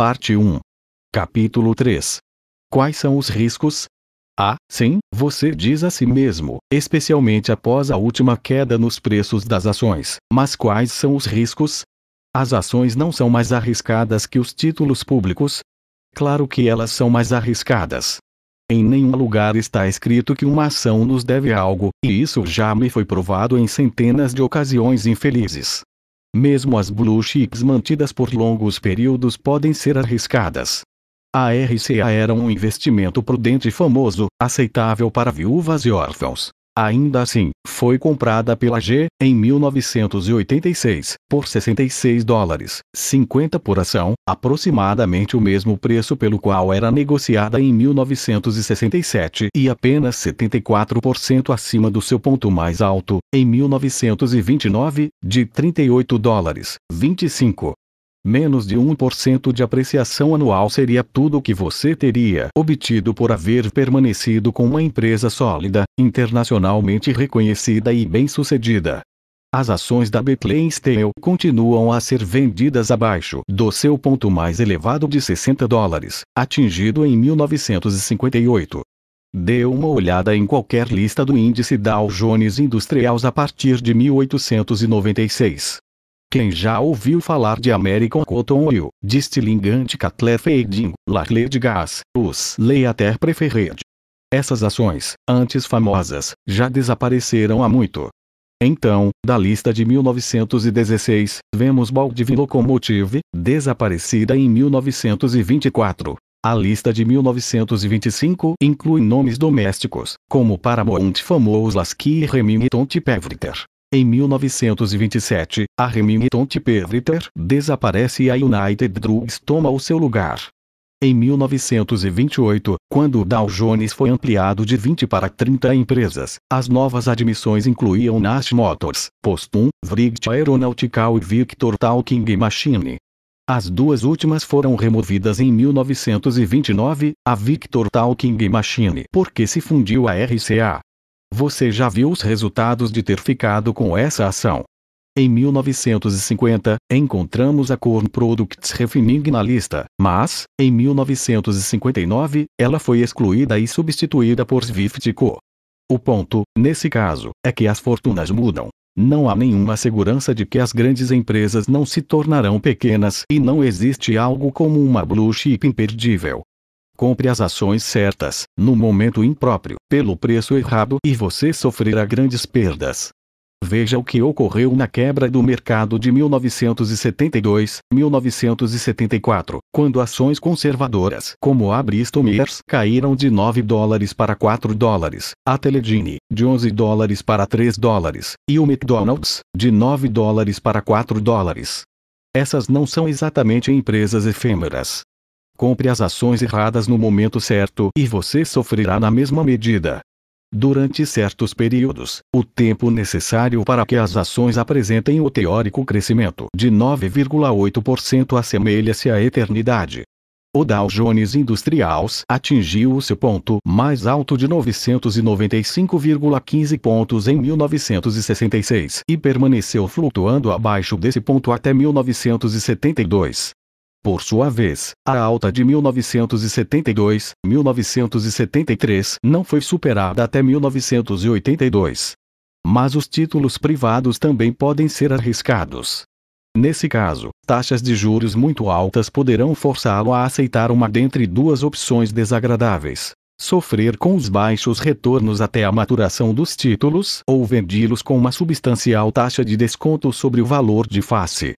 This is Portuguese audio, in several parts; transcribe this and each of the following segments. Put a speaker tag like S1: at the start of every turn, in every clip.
S1: Parte 1. Capítulo 3. Quais são os riscos? Ah, sim, você diz a si mesmo, especialmente após a última queda nos preços das ações. Mas quais são os riscos? As ações não são mais arriscadas que os títulos públicos? Claro que elas são mais arriscadas. Em nenhum lugar está escrito que uma ação nos deve algo, e isso já me foi provado em centenas de ocasiões infelizes. Mesmo as blue chips mantidas por longos períodos podem ser arriscadas. A RCA era um investimento prudente e famoso, aceitável para viúvas e órfãos. Ainda assim, foi comprada pela G, em 1986, por 66 dólares, 50 por ação, aproximadamente o mesmo preço pelo qual era negociada em 1967 e apenas 74% acima do seu ponto mais alto, em 1929, de 38 dólares, 25. Menos de 1% de apreciação anual seria tudo o que você teria obtido por haver permanecido com uma empresa sólida, internacionalmente reconhecida e bem-sucedida. As ações da Bethlehem Steel continuam a ser vendidas abaixo do seu ponto mais elevado de 60 dólares, atingido em 1958. Dê uma olhada em qualquer lista do índice Dow Jones Industrials a partir de 1896. Quem já ouviu falar de American Cotton Oil, Distilingante Catlé Fading, Larle de Gás, Luz Leater Preferred. Essas ações, antes famosas, já desapareceram há muito. Então, da lista de 1916, vemos Baldwin Locomotive, desaparecida em 1924. A lista de 1925 inclui nomes domésticos, como Paramount Famous Lasky e Remington Pevreter. Em 1927, a Remington Tipperiter desaparece e a United Drugs toma o seu lugar. Em 1928, quando o Dow Jones foi ampliado de 20 para 30 empresas, as novas admissões incluíam Nash Motors, Postum, Vrigt Aeronautical e Victor Talking Machine. As duas últimas foram removidas em 1929, a Victor Talking Machine porque se fundiu a RCA. Você já viu os resultados de ter ficado com essa ação. Em 1950, encontramos a Corn Products Refining na lista, mas, em 1959, ela foi excluída e substituída por Swift Co. O ponto, nesse caso, é que as fortunas mudam. Não há nenhuma segurança de que as grandes empresas não se tornarão pequenas e não existe algo como uma blue chip imperdível. Compre as ações certas, no momento impróprio, pelo preço errado e você sofrerá grandes perdas. Veja o que ocorreu na quebra do mercado de 1972, 1974, quando ações conservadoras como a Bristol Myers caíram de 9 dólares para 4 dólares, a Teledyne, de 11 dólares para 3 dólares, e o McDonald's, de 9 dólares para 4 dólares. Essas não são exatamente empresas efêmeras, Compre as ações erradas no momento certo e você sofrerá na mesma medida. Durante certos períodos, o tempo necessário para que as ações apresentem o teórico crescimento de 9,8% assemelha-se à eternidade. O Dow Jones Industrials atingiu o seu ponto mais alto de 995,15 pontos em 1966 e permaneceu flutuando abaixo desse ponto até 1972. Por sua vez, a alta de 1972, 1973 não foi superada até 1982. Mas os títulos privados também podem ser arriscados. Nesse caso, taxas de juros muito altas poderão forçá-lo a aceitar uma dentre duas opções desagradáveis: sofrer com os baixos retornos até a maturação dos títulos ou vendê-los com uma substancial taxa de desconto sobre o valor de face.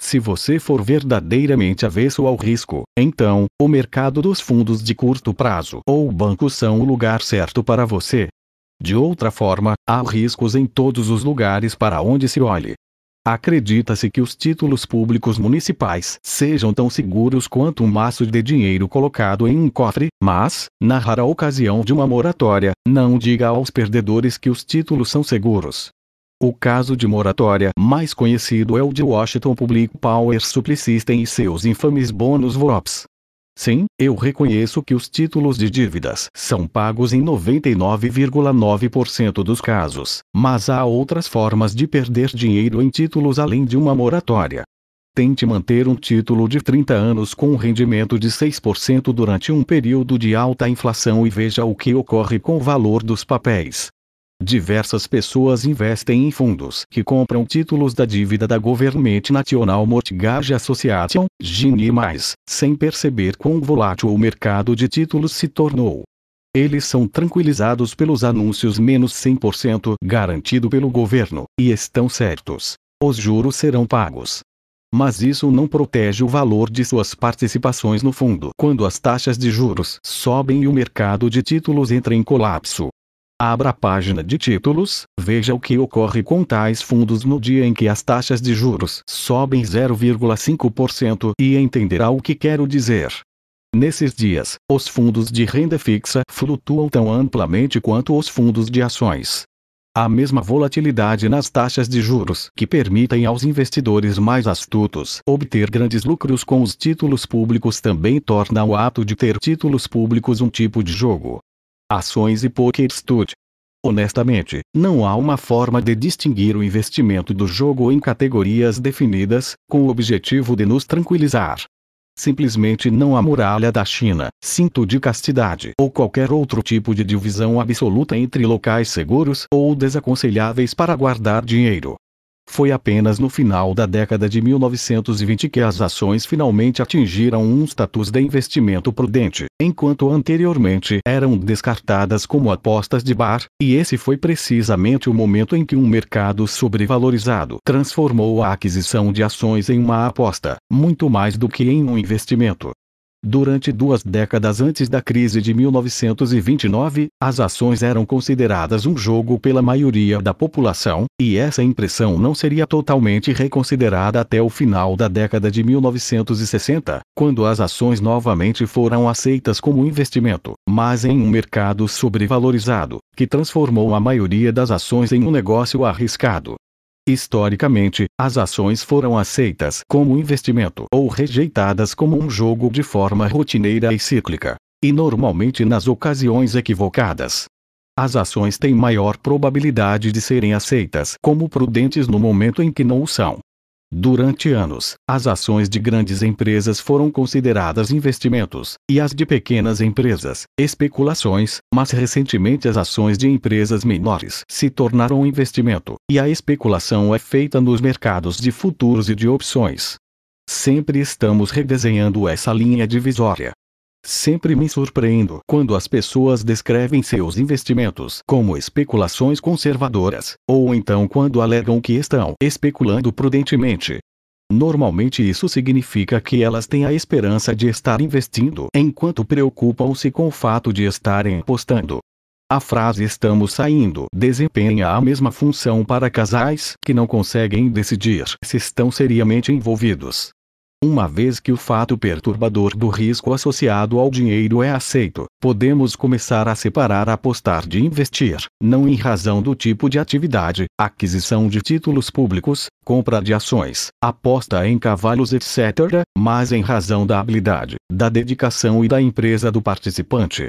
S1: Se você for verdadeiramente avesso ao risco, então, o mercado dos fundos de curto prazo ou o banco são o lugar certo para você. De outra forma, há riscos em todos os lugares para onde se olhe. Acredita-se que os títulos públicos municipais sejam tão seguros quanto um maço de dinheiro colocado em um cofre, mas, na rara ocasião de uma moratória, não diga aos perdedores que os títulos são seguros, o caso de moratória mais conhecido é o de Washington Public Power System e seus infames bônus VOPs. Sim, eu reconheço que os títulos de dívidas são pagos em 99,9% dos casos, mas há outras formas de perder dinheiro em títulos além de uma moratória. Tente manter um título de 30 anos com um rendimento de 6% durante um período de alta inflação e veja o que ocorre com o valor dos papéis. Diversas pessoas investem em fundos que compram títulos da dívida da Government National Mortgage Association, GINI+, sem perceber quão volátil o mercado de títulos se tornou. Eles são tranquilizados pelos anúncios menos 100% garantido pelo governo, e estão certos. Os juros serão pagos. Mas isso não protege o valor de suas participações no fundo quando as taxas de juros sobem e o mercado de títulos entra em colapso. Abra a página de títulos, veja o que ocorre com tais fundos no dia em que as taxas de juros sobem 0,5% e entenderá o que quero dizer. Nesses dias, os fundos de renda fixa flutuam tão amplamente quanto os fundos de ações. A mesma volatilidade nas taxas de juros que permitem aos investidores mais astutos obter grandes lucros com os títulos públicos também torna o ato de ter títulos públicos um tipo de jogo ações e poker stud. Honestamente, não há uma forma de distinguir o investimento do jogo em categorias definidas, com o objetivo de nos tranquilizar. Simplesmente não há muralha da China, cinto de castidade ou qualquer outro tipo de divisão absoluta entre locais seguros ou desaconselháveis para guardar dinheiro. Foi apenas no final da década de 1920 que as ações finalmente atingiram um status de investimento prudente, enquanto anteriormente eram descartadas como apostas de bar, e esse foi precisamente o momento em que um mercado sobrevalorizado transformou a aquisição de ações em uma aposta, muito mais do que em um investimento. Durante duas décadas antes da crise de 1929, as ações eram consideradas um jogo pela maioria da população, e essa impressão não seria totalmente reconsiderada até o final da década de 1960, quando as ações novamente foram aceitas como investimento, mas em um mercado sobrevalorizado, que transformou a maioria das ações em um negócio arriscado. Historicamente, as ações foram aceitas como investimento ou rejeitadas como um jogo de forma rotineira e cíclica, e normalmente nas ocasiões equivocadas. As ações têm maior probabilidade de serem aceitas como prudentes no momento em que não o são, Durante anos, as ações de grandes empresas foram consideradas investimentos, e as de pequenas empresas, especulações, mas recentemente as ações de empresas menores se tornaram investimento, e a especulação é feita nos mercados de futuros e de opções. Sempre estamos redesenhando essa linha divisória, Sempre me surpreendo quando as pessoas descrevem seus investimentos como especulações conservadoras, ou então quando alegam que estão especulando prudentemente. Normalmente isso significa que elas têm a esperança de estar investindo enquanto preocupam-se com o fato de estarem apostando. A frase estamos saindo desempenha a mesma função para casais que não conseguem decidir se estão seriamente envolvidos uma vez que o fato perturbador do risco associado ao dinheiro é aceito, podemos começar a separar apostar de investir, não em razão do tipo de atividade, aquisição de títulos públicos, compra de ações, aposta em cavalos, etc., mas em razão da habilidade, da dedicação e da empresa do participante.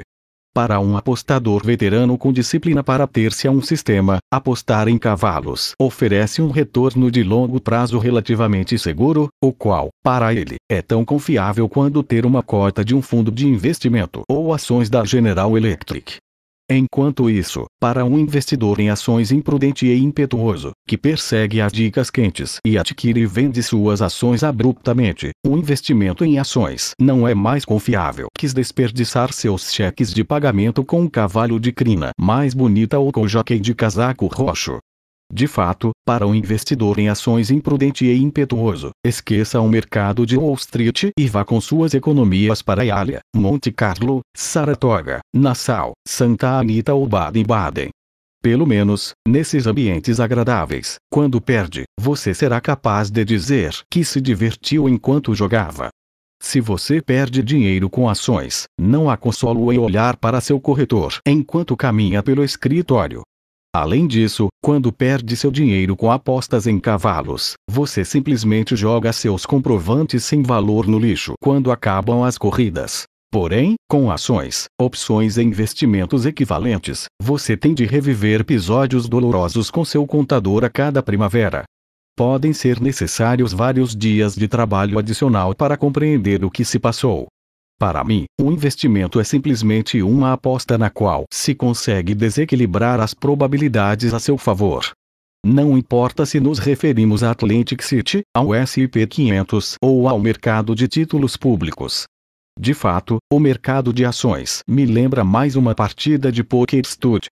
S1: Para um apostador veterano com disciplina para ter-se a um sistema, apostar em cavalos oferece um retorno de longo prazo relativamente seguro, o qual, para ele, é tão confiável quanto ter uma cota de um fundo de investimento ou ações da General Electric. Enquanto isso, para um investidor em ações imprudente e impetuoso, que persegue as dicas quentes e adquire e vende suas ações abruptamente, o investimento em ações não é mais confiável. Quis desperdiçar seus cheques de pagamento com um cavalo de crina mais bonita ou com jockey de casaco roxo. De fato, para um investidor em ações imprudente e impetuoso, esqueça o mercado de Wall Street e vá com suas economias para Iália, Monte Carlo, Saratoga, Nassau, Santa Anita ou Baden-Baden. Pelo menos, nesses ambientes agradáveis, quando perde, você será capaz de dizer que se divertiu enquanto jogava. Se você perde dinheiro com ações, não há consolo em olhar para seu corretor enquanto caminha pelo escritório, Além disso, quando perde seu dinheiro com apostas em cavalos, você simplesmente joga seus comprovantes sem valor no lixo quando acabam as corridas. Porém, com ações, opções e investimentos equivalentes, você tem de reviver episódios dolorosos com seu contador a cada primavera. Podem ser necessários vários dias de trabalho adicional para compreender o que se passou. Para mim, o investimento é simplesmente uma aposta na qual se consegue desequilibrar as probabilidades a seu favor. Não importa se nos referimos a Atlantic City, ao S&P 500 ou ao mercado de títulos públicos. De fato, o mercado de ações me lembra mais uma partida de poker stud.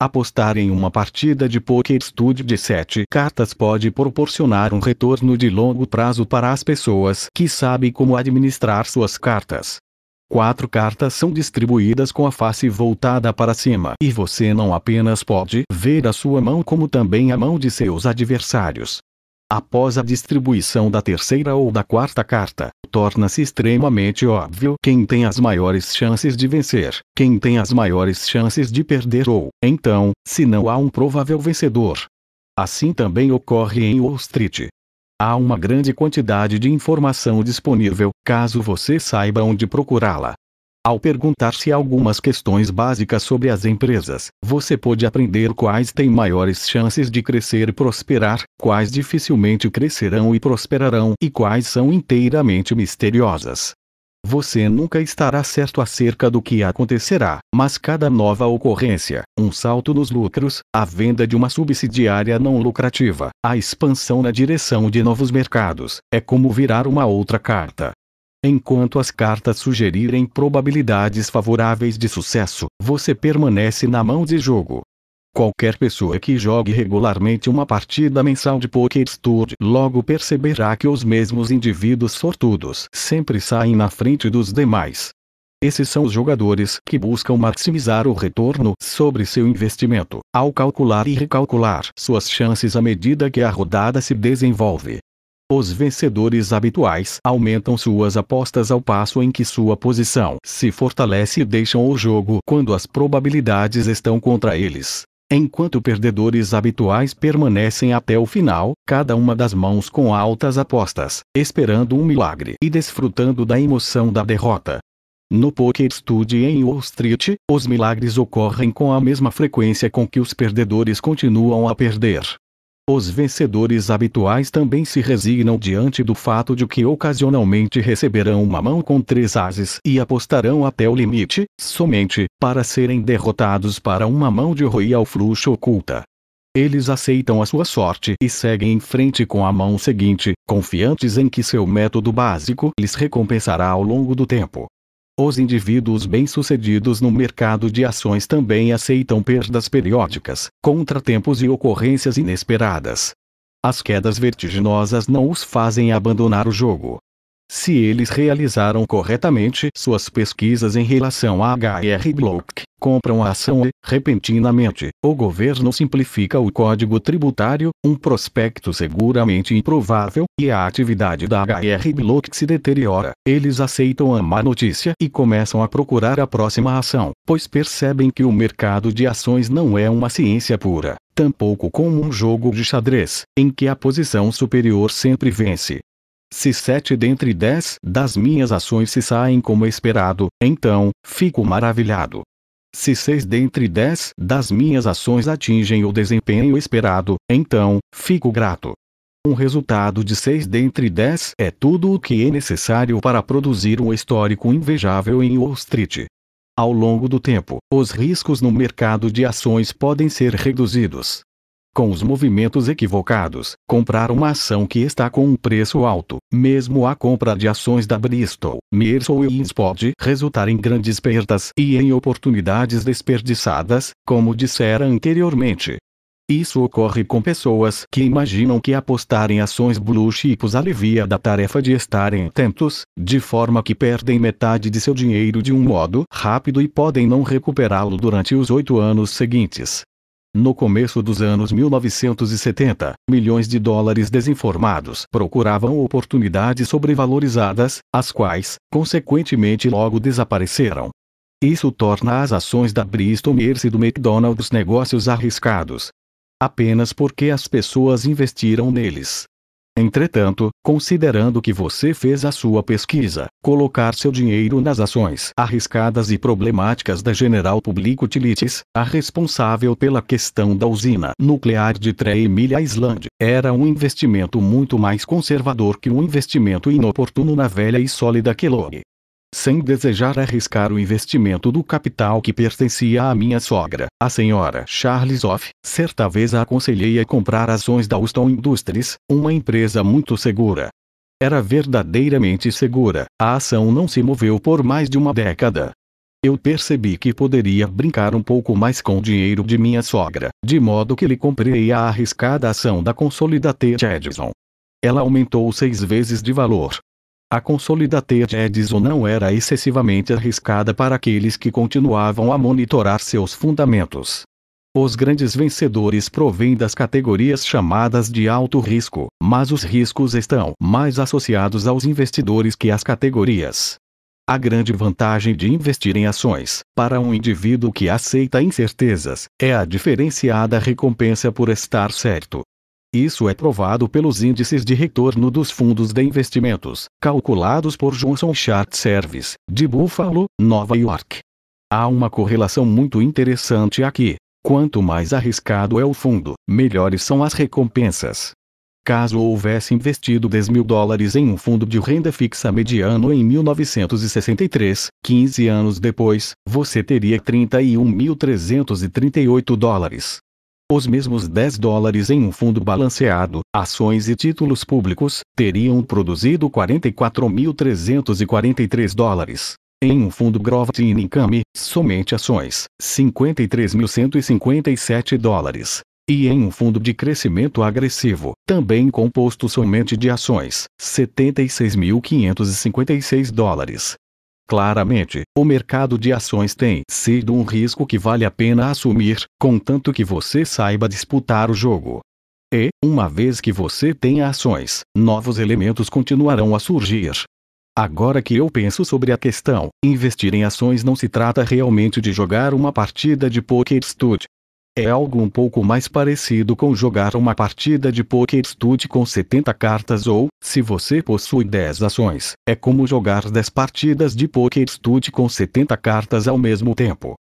S1: Apostar em uma partida de poker stud de 7 cartas pode proporcionar um retorno de longo prazo para as pessoas que sabem como administrar suas cartas. Quatro cartas são distribuídas com a face voltada para cima e você não apenas pode ver a sua mão como também a mão de seus adversários. Após a distribuição da terceira ou da quarta carta, torna-se extremamente óbvio quem tem as maiores chances de vencer, quem tem as maiores chances de perder ou, então, se não há um provável vencedor. Assim também ocorre em Wall Street, Há uma grande quantidade de informação disponível, caso você saiba onde procurá-la. Ao perguntar-se algumas questões básicas sobre as empresas, você pode aprender quais têm maiores chances de crescer e prosperar, quais dificilmente crescerão e prosperarão e quais são inteiramente misteriosas. Você nunca estará certo acerca do que acontecerá, mas cada nova ocorrência, um salto nos lucros, a venda de uma subsidiária não lucrativa, a expansão na direção de novos mercados, é como virar uma outra carta. Enquanto as cartas sugerirem probabilidades favoráveis de sucesso, você permanece na mão de jogo. Qualquer pessoa que jogue regularmente uma partida mensal de Poker Tour logo perceberá que os mesmos indivíduos sortudos sempre saem na frente dos demais. Esses são os jogadores que buscam maximizar o retorno sobre seu investimento, ao calcular e recalcular suas chances à medida que a rodada se desenvolve. Os vencedores habituais aumentam suas apostas ao passo em que sua posição se fortalece e deixam o jogo quando as probabilidades estão contra eles. Enquanto perdedores habituais permanecem até o final, cada uma das mãos com altas apostas, esperando um milagre e desfrutando da emoção da derrota. No Poker Studio em Wall Street, os milagres ocorrem com a mesma frequência com que os perdedores continuam a perder. Os vencedores habituais também se resignam diante do fato de que ocasionalmente receberão uma mão com três ases e apostarão até o limite, somente, para serem derrotados para uma mão de Royal Fluxo oculta. Eles aceitam a sua sorte e seguem em frente com a mão seguinte, confiantes em que seu método básico lhes recompensará ao longo do tempo. Os indivíduos bem-sucedidos no mercado de ações também aceitam perdas periódicas, contratempos e ocorrências inesperadas. As quedas vertiginosas não os fazem abandonar o jogo, se eles realizaram corretamente suas pesquisas em relação a HR Block, compram a ação e, repentinamente, o governo simplifica o código tributário, um prospecto seguramente improvável, e a atividade da HR Block se deteriora. Eles aceitam a má notícia e começam a procurar a próxima ação, pois percebem que o mercado de ações não é uma ciência pura tampouco como um jogo de xadrez, em que a posição superior sempre vence. Se sete dentre dez das minhas ações se saem como esperado, então, fico maravilhado. Se seis dentre dez das minhas ações atingem o desempenho esperado, então, fico grato. Um resultado de 6 dentre 10 é tudo o que é necessário para produzir um histórico invejável em Wall Street. Ao longo do tempo, os riscos no mercado de ações podem ser reduzidos com os movimentos equivocados, comprar uma ação que está com um preço alto, mesmo a compra de ações da Bristol, Mears ou Ins pode resultar em grandes perdas e em oportunidades desperdiçadas, como dissera anteriormente. Isso ocorre com pessoas que imaginam que apostar em ações blue chips alivia da tarefa de estarem atentos, de forma que perdem metade de seu dinheiro de um modo rápido e podem não recuperá-lo durante os oito anos seguintes. No começo dos anos 1970, milhões de dólares desinformados procuravam oportunidades sobrevalorizadas, as quais, consequentemente, logo desapareceram. Isso torna as ações da Bristol Myers e do McDonald's negócios arriscados. Apenas porque as pessoas investiram neles. Entretanto, considerando que você fez a sua pesquisa, colocar seu dinheiro nas ações arriscadas e problemáticas da General Public Utilities, a responsável pela questão da usina nuclear de Trey Emília Island, era um investimento muito mais conservador que um investimento inoportuno na velha e sólida Kellogg sem desejar arriscar o investimento do capital que pertencia à minha sogra, a senhora Charles Off, certa vez a aconselhei a comprar ações da Houston Industries, uma empresa muito segura. Era verdadeiramente segura, a ação não se moveu por mais de uma década. Eu percebi que poderia brincar um pouco mais com o dinheiro de minha sogra, de modo que lhe comprei a arriscada ação da Consolidated Edison. Ela aumentou seis vezes de valor, a consolidated Edison não era excessivamente arriscada para aqueles que continuavam a monitorar seus fundamentos. Os grandes vencedores provêm das categorias chamadas de alto risco, mas os riscos estão mais associados aos investidores que às categorias. A grande vantagem de investir em ações, para um indivíduo que aceita incertezas, é a diferenciada recompensa por estar certo. Isso é provado pelos índices de retorno dos fundos de investimentos, calculados por Johnson Chart Service, de Buffalo, Nova York. Há uma correlação muito interessante aqui. Quanto mais arriscado é o fundo, melhores são as recompensas. Caso houvesse investido 10 mil dólares em um fundo de renda fixa mediano em 1963, 15 anos depois, você teria 31.338 dólares os mesmos 10 dólares em um fundo balanceado, ações e títulos públicos, teriam produzido 44.343 dólares. Em um fundo Growth in Income, somente ações, 53.157 dólares. E em um fundo de crescimento agressivo, também composto somente de ações, 76.556 dólares. Claramente, o mercado de ações tem sido um risco que vale a pena assumir, contanto que você saiba disputar o jogo. E, uma vez que você tem ações, novos elementos continuarão a surgir. Agora que eu penso sobre a questão, investir em ações não se trata realmente de jogar uma partida de poker stud, é algo um pouco mais parecido com jogar uma partida de poker estude com 70 cartas ou, se você possui 10 ações, é como jogar 10 partidas de poker estude com 70 cartas ao mesmo tempo.